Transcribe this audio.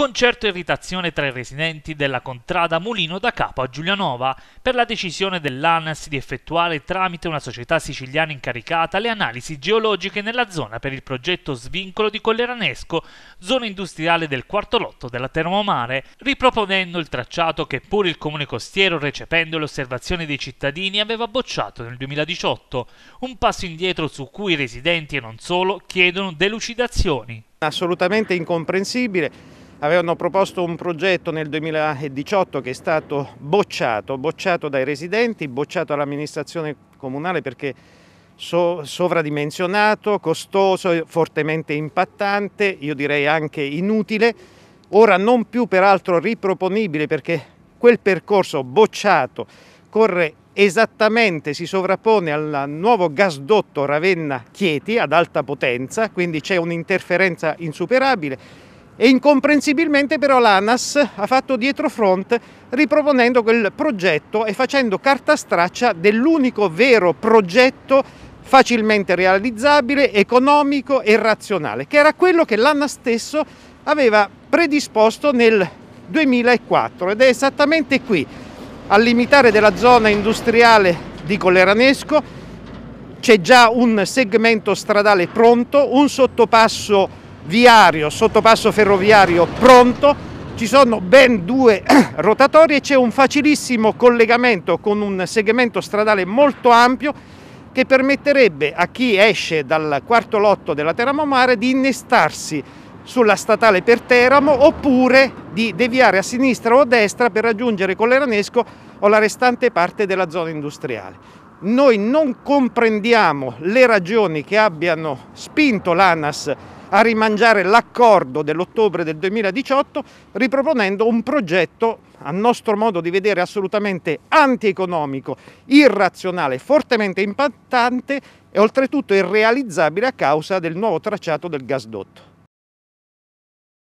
concerto e irritazione tra i residenti della contrada Mulino da Capo a Giulianova per la decisione dell'ANAS di effettuare tramite una società siciliana incaricata le analisi geologiche nella zona per il progetto Svincolo di Colleranesco, zona industriale del quarto lotto della Termomare, riproponendo il tracciato che pure il comune costiero, recependo le osservazioni dei cittadini, aveva bocciato nel 2018, un passo indietro su cui i residenti e non solo chiedono delucidazioni. Assolutamente incomprensibile avevano proposto un progetto nel 2018 che è stato bocciato, bocciato dai residenti, bocciato dall'amministrazione comunale perché so, sovradimensionato, costoso, fortemente impattante, io direi anche inutile, ora non più peraltro riproponibile perché quel percorso bocciato corre esattamente, si sovrappone al nuovo gasdotto Ravenna-Chieti ad alta potenza, quindi c'è un'interferenza insuperabile e incomprensibilmente però l'ANAS ha fatto dietro front riproponendo quel progetto e facendo carta straccia dell'unico vero progetto facilmente realizzabile, economico e razionale, che era quello che l'ANAS stesso aveva predisposto nel 2004 ed è esattamente qui, al limitare della zona industriale di Colleranesco, c'è già un segmento stradale pronto, un sottopasso viario, sottopasso ferroviario pronto, ci sono ben due rotatori e c'è un facilissimo collegamento con un segmento stradale molto ampio che permetterebbe a chi esce dal quarto lotto della Teramo Mare di innestarsi sulla statale per Teramo oppure di deviare a sinistra o a destra per raggiungere Colleranesco o la restante parte della zona industriale. Noi non comprendiamo le ragioni che abbiano spinto l'ANAS a rimangiare l'accordo dell'ottobre del 2018 riproponendo un progetto a nostro modo di vedere assolutamente antieconomico, irrazionale, fortemente impattante e oltretutto irrealizzabile a causa del nuovo tracciato del gasdotto.